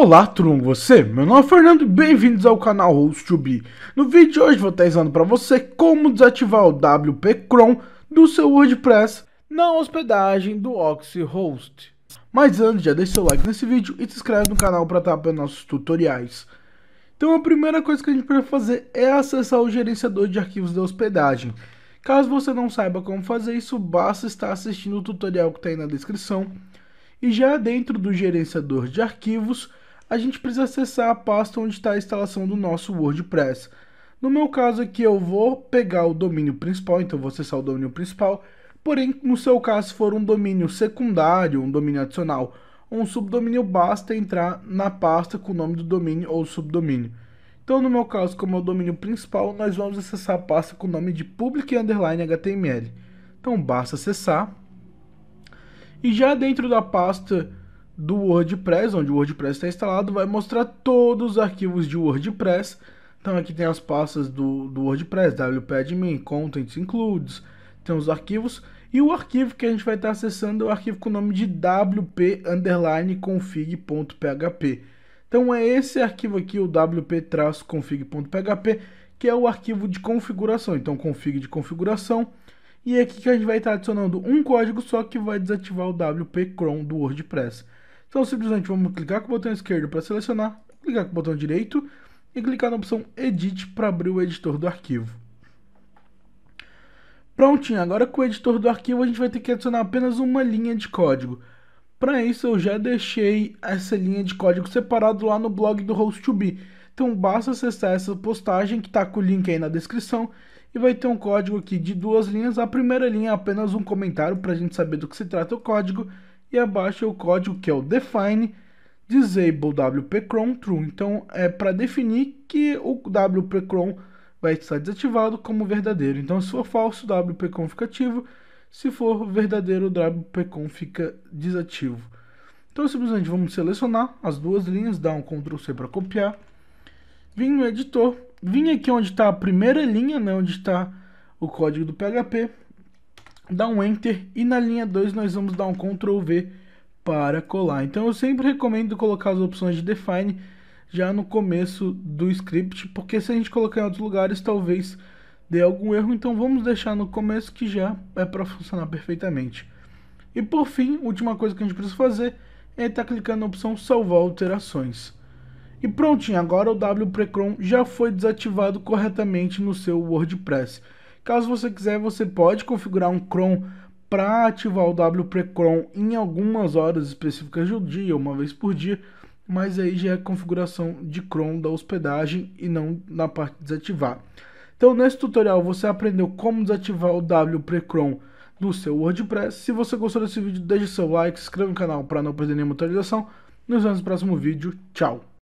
Olá, Trum, você? Meu nome é Fernando e bem-vindos ao canal host 2 No vídeo de hoje vou estar ensinando para você como desativar o WP Cron do seu WordPress na hospedagem do OxyHost. Mas antes, já deixa seu like nesse vídeo e se inscreve no canal para estar vendo nossos tutoriais. Então a primeira coisa que a gente precisa fazer é acessar o gerenciador de arquivos da hospedagem. Caso você não saiba como fazer isso, basta estar assistindo o tutorial que está aí na descrição. E já dentro do gerenciador de arquivos, a gente precisa acessar a pasta onde está a instalação do nosso WordPress. No meu caso aqui eu vou pegar o domínio principal, então vou acessar o domínio principal, porém no seu caso se for um domínio secundário, um domínio adicional ou um subdomínio, basta entrar na pasta com o nome do domínio ou subdomínio. Então no meu caso, como é o domínio principal, nós vamos acessar a pasta com o nome de public underline html. Então basta acessar. E já dentro da pasta do WordPress, onde o WordPress está instalado, vai mostrar todos os arquivos de WordPress. Então aqui tem as pastas do, do WordPress, wp-admin, contents includes, tem os arquivos. E o arquivo que a gente vai estar acessando é o arquivo com o nome de wp-config.php. Então é esse arquivo aqui, o wp-config.php, que é o arquivo de configuração. Então config de configuração. E é aqui que a gente vai estar adicionando um código só que vai desativar o wp-cron do WordPress. Então simplesmente vamos clicar com o botão esquerdo para selecionar, clicar com o botão direito e clicar na opção Edit para abrir o editor do arquivo. Prontinho, agora com o editor do arquivo a gente vai ter que adicionar apenas uma linha de código. Para isso eu já deixei essa linha de código separado lá no blog do Host2B. Então basta acessar essa postagem que está com o link aí na descrição e vai ter um código aqui de duas linhas. A primeira linha é apenas um comentário para a gente saber do que se trata o código e abaixo é o código que é o define disable wp true. Então é para definir que o wp_cron vai estar desativado como verdadeiro. Então se for falso, o fica ativo. Se for verdadeiro, o wp_cron fica desativo. Então simplesmente vamos selecionar as duas linhas, dar um Ctrl C para copiar. Vim no editor, vim aqui onde está a primeira linha, né, onde está o código do PHP, dá um Enter e na linha 2 nós vamos dar um Ctrl V para colar. Então eu sempre recomendo colocar as opções de Define já no começo do script, porque se a gente colocar em outros lugares talvez dê algum erro, então vamos deixar no começo que já é para funcionar perfeitamente. E por fim, última coisa que a gente precisa fazer é estar tá clicando na opção salvar alterações. E prontinho, agora o WPCron já foi desativado corretamente no seu WordPress. Caso você quiser, você pode configurar um cron para ativar o wpcron em algumas horas específicas do dia, uma vez por dia, mas aí já é configuração de cron da hospedagem e não na parte de desativar. Então, nesse tutorial você aprendeu como desativar o wpcron do seu WordPress. Se você gostou desse vídeo, deixe seu like, se inscreva no canal para não perder nenhuma atualização. Nos vemos no próximo vídeo. Tchau!